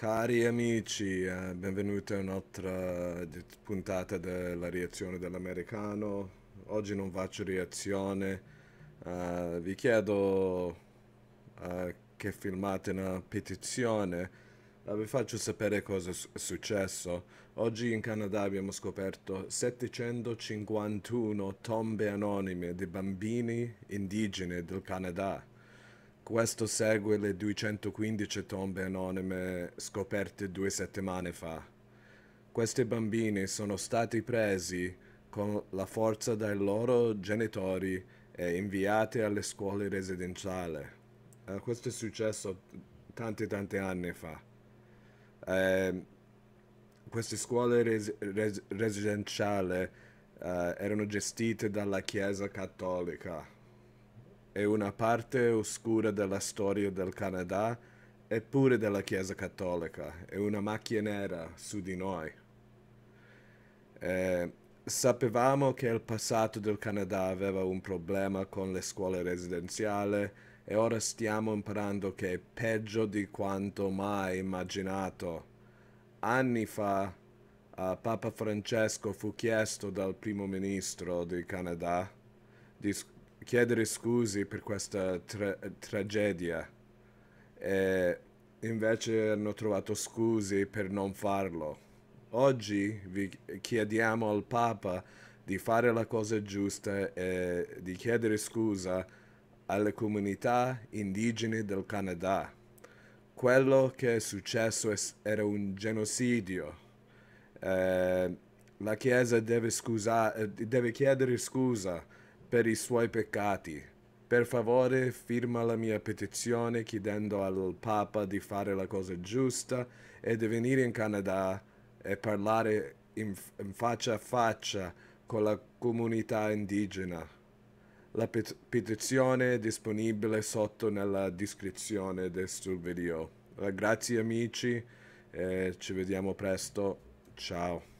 Cari amici, eh, benvenuti a un'altra puntata della reazione dell'americano. Oggi non faccio reazione, uh, vi chiedo uh, che filmate una petizione, uh, vi faccio sapere cosa è successo. Oggi in Canada abbiamo scoperto 751 tombe anonime di bambini indigeni del Canada. Questo segue le 215 tombe anonime scoperte due settimane fa. Questi bambini sono stati presi con la forza dai loro genitori e inviati alle scuole residenziali. Eh, questo è successo tanti tanti anni fa. Eh, queste scuole res- res- residenziali eh, erano gestite dalla Chiesa Cattolica è una parte oscura della storia del Canada e pure della Chiesa Cattolica, è una macchia nera su di noi. E eh, sapevamo che il passato del Canada aveva un problema con le scuole residenziali e ora stiamo imparando che è peggio di quanto mai immaginato. Anni fa a Papa Francesco fu chiesto dal primo ministro del Canada di chiedere scusi per questa tra- tragedia e invece hanno trovato scusi per non farlo. Oggi vi chiediamo al Papa di fare la cosa giusta e di chiedere scusa alle comunità indigene del Canada. Quello che è successo era un genocidio. Eh, la Chiesa deve, scusa- deve chiedere scusa per i suoi peccati. Per favore firma la mia petizione chiedendo al Papa di fare la cosa giusta e di venire in Canada e parlare in, in faccia a faccia con la comunità indigena. La pet petizione è disponibile sotto nella descrizione del suo video. Grazie amici, ci vediamo presto. Ciao.